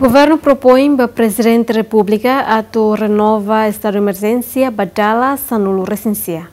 O Governo propõe para Presidente da República a to renova estado de emergência badala sanulu recensia.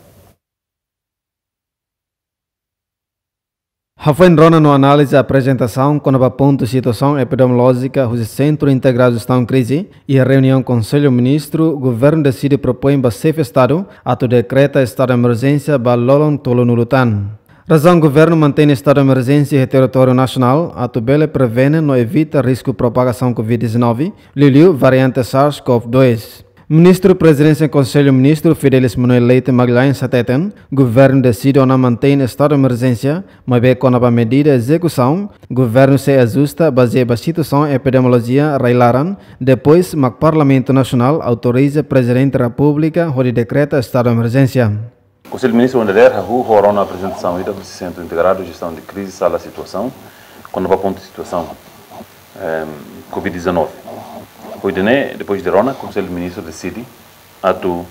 Rafael Rona no análise a apresentação quando a ponto situação epidemiológica do Centro Integrado está em crise e a reunião Conselho Ministro, o governo decide propõe para o Estado a to decreta estado de emergência para Lolon Tolonulutan. Razão governo mantém estado de emergência em território nacional, a tubela prevene no evita risco de propagação Covid-19, Liliu, variante SARS-CoV-2. Ministro Presidência e Conselho Ministro Fidelis Manuel Leite Magalhães Sateten, governo decide ou não mantém estado de emergência, mas bem com a medida de execução, governo se ajusta baseado na situação epidemiologia Railaran, depois o Parlamento Nacional autoriza Presidente da República onde decreta estado de emergência. O Conselho de Ministros Wanderer Rahu na apresentação do Centro Integrado de Gestão de Crise Sala Situação, quando vai ponto de situação eh, Covid-19. Depois de Rona, o Conselho de Ministros decide renovar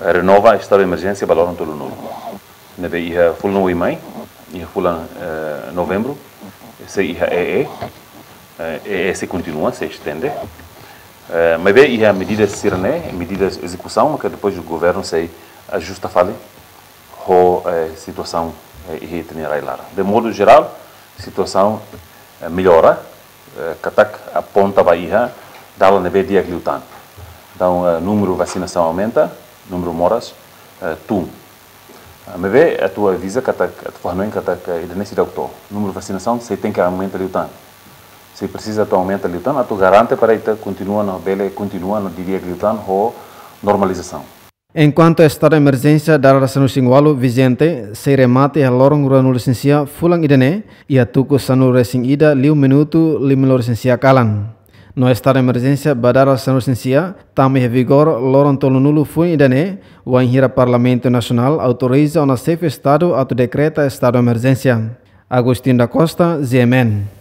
eh, renova estado de emergência valor no tolo nulo. Nebe iha full no imai, iha full uh, novembro, se iha EE, EE se continua, se estende. Uh, mas bem, iha medidas sirne, medidas execução, que depois o governo se ajusta fale ou eh, situação eh, itinerária lá. De modo geral, a situação eh, melhora, Katak aponta a Bahia, dá a neve dia glutante. Então, o número de vacinação aumenta, o número de moras, a Me vê a tua visa, Katak, a tua não Katak, ainda nesse doutor. O número de vacinação, você tem que aumentar o glutante. Se precisa, tu aumenta glutante, tu garante para ele continuar na bela, continuar no dia glutante ou normalização. Enquanto a estado Emergencia emergência da Rassanu Singwalu vigente, se remate a lorong rua licencia fulang idene, ia e tuku sanu resing ida liu minuto limilo licencia kalan. No estado Emergencia emergência badara sanu licencia, tame vigor lorong tolunulu fui idene, o hira parlamento nacional autoriza o nascef estado ato decreta estado Emergencia. emergência. Agostinho da Costa, ZMN.